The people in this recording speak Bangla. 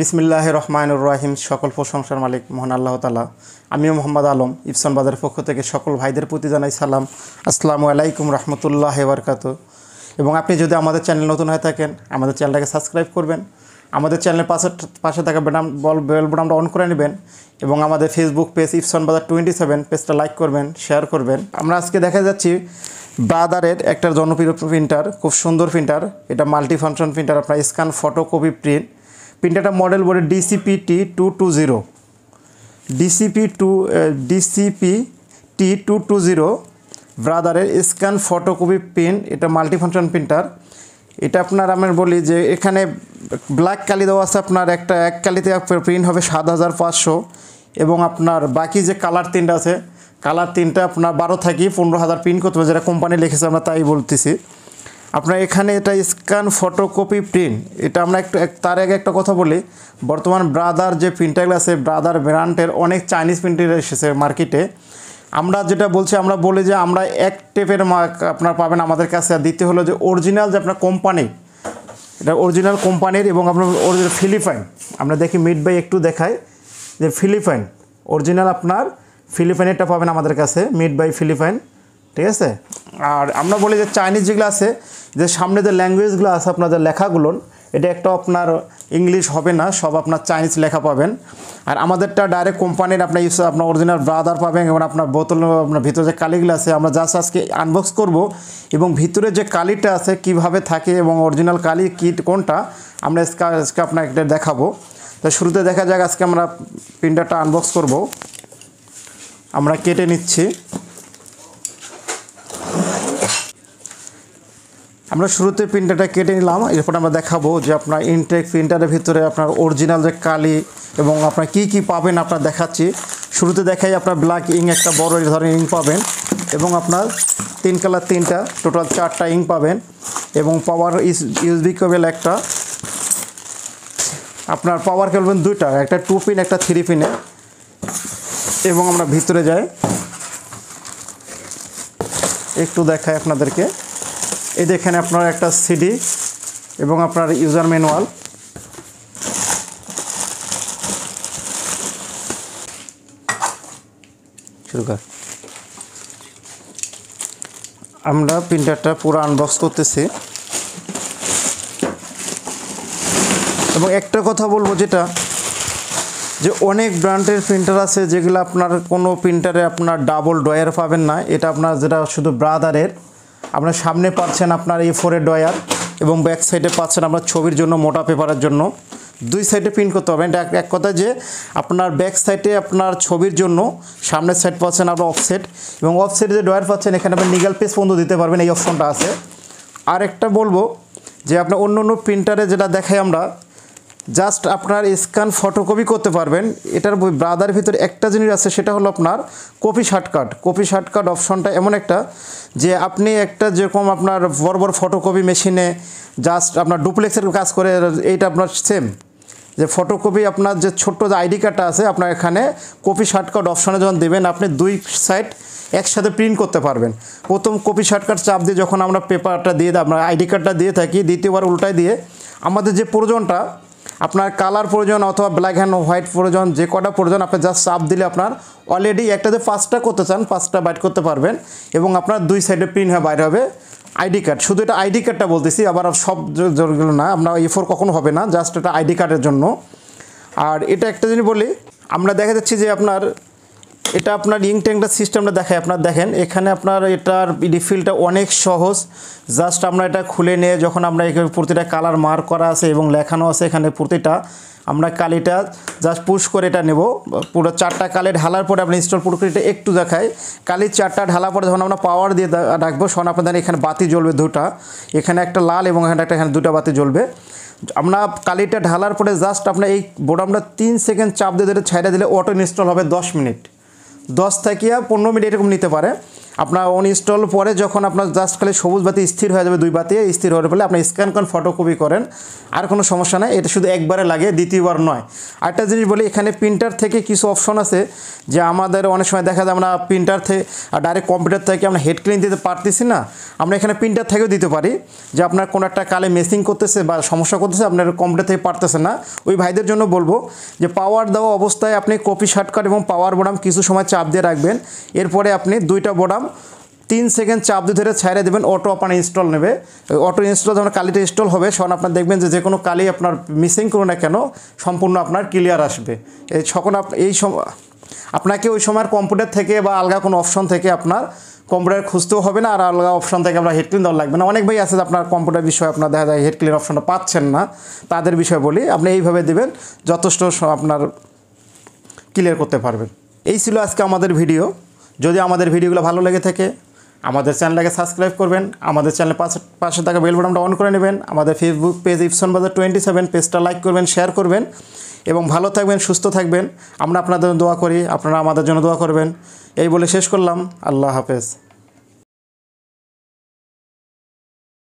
বিসমিল্লাহ রহমানুর রাহিম সকল প্রশংসার মালিক মোহন আল্লাহ তালা আমিও মোহাম্মদ আলম ইফসান বাজারের পক্ষ থেকে সকল ভাইদের প্রতি জানাই সালাম আসসালামু আলাইকুম রহমতুল্লাহ বারকাত এবং আপনি যদি আমাদের চ্যানেল নতুন হয়ে থাকেন আমাদের চ্যানেলটাকে সাবস্ক্রাইব করবেন আমাদের চ্যানেলের পাশে পাশে থাকা বেডাম বল বেল বোটামটা অন করে নেবেন এবং আমাদের Facebook page Epson Bazaar twenty seven পেজটা লাইক করবেন শেয়ার করবেন আমরা আজকে দেখা যাচ্ছি ব্রাদারের একটা জনপ্রিয় প্রিন্টার খুব সুন্দর প্রিন্টার এটা মাল্টি ফাংশন প্রিন্টার আপনার স্ক্যান ফটোকপি প্রিন্ট প্রিন্টারটা মডেল বলে DCP T two two zero DCP two DCP T two two zero ব্রাদারের স্ক্যান ফটোকপি প্রিন এটা মাল্টিফাংশন প্রিন্টার এটা আপনার আমি বলি যে এখানে ব্ল্যাক কালি দেওয়া আছে আপনার একটা এক কালিতে প্রিন্ট হবে সাত হাজার পাঁচশো এবং আপনার বাকি যে কালার তিনটা আছে কালার তিনটা আপনার বারো থাকি পনেরো হাজার প্রিন্ট করতে হবে যেটা কোম্পানি লিখেছে আমরা তাই বলতেছি আপনার এখানে এটা স্ক্যান ফটোকপি প্রিন্ট এটা আমরা একটু তার আগে একটা কথা বলি বর্তমান ব্রাদার যে প্রিন্টারগুলো আছে ব্রাদার ব্র্যান্ডের অনেক চাইনিজ প্রিন্টার এসেছে মার্কেটে আমরা যেটা বলছি আমরা বলি যে আমরা এক টেপের মার্ক আপনার পাবেন আমাদের কাছে আর দ্বিতীয় হলো যে অরিজিনাল যে আপনার কোম্পানি এটা অরিজিনাল কোম্পানির এবং আপনার অরিজিনাল ফিলিপাইন আমরা দেখি মিড বাই একটু দেখাই যে ফিলিপাইন অরিজিনাল আপনার ফিলিপাইনেরটা পাবেন আমাদের কাছে মিড বাই ফিলিপাইন ঠিক আছে আর আমরা বলি যে চাইনিজ যেগুলো আছে যে সামনে যে ল্যাঙ্গুয়েজগুলো আছে আপনাদের লেখাগুলো এটা একটা আপনার ইংলিশ হবে না সব আপনার চাইনিজ লেখা পাবেন আর আমাদেরটা ডাইরেক্ট কোম্পানির আপনার ইউস আপনার অরিজিনাল ব্রাদার পাবেন এবং আপনার বোতল আপনার ভিতরে যে কালিগুলো আছে আমরা জাস্ট আজকে আনবক্স করব এবং ভিতরে যে কালিটা আছে কিভাবে থাকে এবং অরিজিনাল কালি কিট কোনটা আমরা আজকে আপনার একটা দেখাবো তো শুরুতে দেখা যাক আজকে আমরা প্রিন্টারটা আনবক্স করব আমরা কেটে নিচ্ছি আমরা শুরুতে প্রিন্টারটা কেটে নিলাম এরপর আমরা দেখাবো যে আপনার ইনটেক প্রিন্টারের ভিতরে আপনার অরিজিনাল যে কালি এবং আপনার কি কি পাবেন আপনার দেখাচ্ছি শুরুতে দেখাই আপনার ব্ল্যাক ইং একটা বড় ধরনের ইং পাবেন এবং আপনার তিন কালার তিনটা টোটাল চারটা ইং পাবেন এবং পাওয়ার ইউজবি কেবল একটা আপনার পাওয়ার কেবল দুইটা একটা টু পিন একটা থ্রি পিনে এবং আমরা ভিতরে যাই একটু দেখাই আপনাদেরকে এই দেখেন আপনার একটা সিডি এবং আপনার ইউজার ম্যানুয়াল আমরা প্রিন্টারটা পুরো আনবক্স করতেছি এবং একটা কথা বলবো যেটা যে অনেক ব্র্যান্ডের প্রিন্টার আছে যেগুলো আপনার কোনো প্রিন্টারে আপনার ডাবল ড্রয়ার পাবেন না এটা আপনার যেটা শুধু ব্রাদারের আপনার সামনে পাচ্ছেন আপনার এই ফোরের ডয়ার এবং ব্যাক সাইডে পাচ্ছেন আপনার ছবির জন্য মোটা পেপারের জন্য দুই সাইডে প্রিন্ট করতে হবে এটা এক কথা যে আপনার ব্যাক সাইডে আপনার ছবির জন্য সামনের সাইড পাচ্ছেন আপনার অফসেট এবং সাইডে যে ডয়ার পাচ্ছেন এখানে আপনি নিগাল পেস পর্যন্ত দিতে পারবেন এই অপশনটা আছে আরেকটা বলবো যে আপনার অন্য অন্য প্রিন্টারে যেটা দেখাই আমরা জাস্ট আপনার স্ক্যান ফটোকপি করতে পারবেন এটার ব্রাদার ভিতরে একটা জিনিস আছে সেটা হলো আপনার কপি শর্টকাট কপি শর্টকাট অপশনটা এমন একটা যে আপনি একটা যেরকম আপনার বড় বড় ফটোকপি মেশিনে জাস্ট আপনার ডুপ্লেক্সের কাজ করে এইটা আপনার সেম যে ফটোকপি আপনার যে ছোট্ট যে আইডি কার্ডটা আছে আপনার এখানে কপি শর্টকাট অপশনে যখন দেবেন আপনি দুই সাইড একসাথে প্রিন্ট করতে পারবেন প্রথম কপি শর্টকাট চাপ দিয়ে যখন আমরা পেপারটা দিয়ে আপনার আইডি কার্ডটা দিয়ে থাকি দ্বিতীয়বার উল্টায় দিয়ে আমাদের যে প্রয়োজনটা আপনার কালার প্রয়োজন অথবা ব্ল্যাক অ্যান্ড হোয়াইট প্রয়োজন যে কটা প্রয়োজন আপনি জাস্ট চাপ দিলে আপনার অলরেডি একটা যে পাঁচটা করতে চান পাঁচটা বাইট করতে পারবেন এবং আপনার দুই সাইডে প্রিন্ট হয়ে বাইরে হবে আইডি কার্ড শুধু এটা আইডি কার্ডটা বলতেছি আবার সব জোরগুলো না আপনার এ ফোর কখনো হবে না জাস্ট এটা আইডি কার্ডের জন্য আর এটা একটা জিনিস বলি আমরা দেখা যাচ্ছি যে আপনার এটা আপনার ইং ট্যাঙ্কটা সিস্টেমটা দেখায় আপনার দেখেন এখানে আপনার এটার রিফিলটা অনেক সহজ জাস্ট আমরা এটা খুলে নিয়ে যখন আমরা প্রতিটা কালার মার্ক করা আছে এবং লেখানো আছে এখানে প্রতিটা আমরা কালিটা জাস্ট পুশ করে এটা নেব পুরো চারটা কালে ঢালার পরে আপনি ইনস্টল প্রক্রিয়াটা একটু দেখায় কালি চারটা ঢালার পরে যখন আমরা পাওয়ার দিয়ে রাখবো তখন আপনাদের এখানে বাতি জ্বলবে দুটা এখানে একটা লাল এবং এখানে একটা এখানে দুটা বাতি জ্বলবে আমরা কালিটা ঢালার পরে জাস্ট আপনার এই বোটামটা তিন সেকেন্ড চাপ দিয়ে দিলে ছাইটা দিলে অটো ইনস্টল হবে দশ মিনিট দশ থেকে পনেরো মিনিট এরকম নিতে পারে আপনার অনইনস্টল পরে যখন আপনার জাস্ট খালি সবুজ বাতি স্থির হয়ে যাবে দুই বাতি স্থির হওয়ার ফলে আপনি স্ক্যান করেন ফটোকপি করেন আর কোনো সমস্যা নাই এটা শুধু একবারে লাগে দ্বিতীয়বার নয় আরেকটা জিনিস বলি এখানে প্রিন্টার থেকে কিছু অপশন আছে যে আমাদের অনেক সময় দেখা যায় আমরা প্রিন্টার থেকে ডাইরেক্ট কম্পিউটার থেকে আমরা হেড ক্লিন দিতে পারতেছি না আমরা এখানে প্রিন্টার থেকেও দিতে পারি যে আপনার কোনো একটা কালে মেসিং করতেছে বা সমস্যা করতেছে আপনার কম্পিউটার থেকে পারতেছে না ওই ভাইদের জন্য বলবো যে পাওয়ার দেওয়া অবস্থায় আপনি কপি শর্টকাট এবং পাওয়ার বোডাম কিছু সময় চাপ দিয়ে রাখবেন এরপরে আপনি দুইটা বোডাম দিলাম তিন সেকেন্ড চাপ দিয়ে ধরে ছাইড়ে দেবেন অটো আপনার ইনস্টল নেবে অটো ইনস্টল যখন কালিটা ইনস্টল হবে সখন আপনার দেখবেন যে যে কোনো কালি আপনার মিসিং করুন না কেন সম্পূর্ণ আপনার ক্লিয়ার আসবে এই সখন এই আপনাকে ওই সময় কম্পিউটার থেকে বা আলগা কোনো অপশন থেকে আপনার কম্পিউটার খুঁজতেও হবে না আর আলগা অপশন থেকে আপনার হেডক্লিন ক্লিন দেওয়া লাগবে না অনেক ভাই আছে আপনার কম্পিউটার বিষয়ে আপনার দেখা যায় হেডক্লিন অপশনটা পাচ্ছেন না তাদের বিষয়ে বলি আপনি এইভাবে দেবেন যথেষ্ট আপনার ক্লিয়ার করতে পারবেন এই ছিল আজকে আমাদের ভিডিও যদি আমাদের ভিডিওগুলো ভালো লেগে থাকে আমাদের চ্যানেলটাকে সাবস্ক্রাইব করবেন আমাদের চ্যানেল পাশে থাকা বেল বাটনটা অন করে নেবেন আমাদের Facebook page Epson Bazaar twenty seven পেজটা লাইক করবেন শেয়ার করবেন এবং ভালো থাকবেন সুস্থ থাকবেন আমরা আপনাদের দোয়া করি আপনারা আমাদের জন্য দোয়া করবেন এই বলে শেষ করলাম আল্লাহ হাফেজ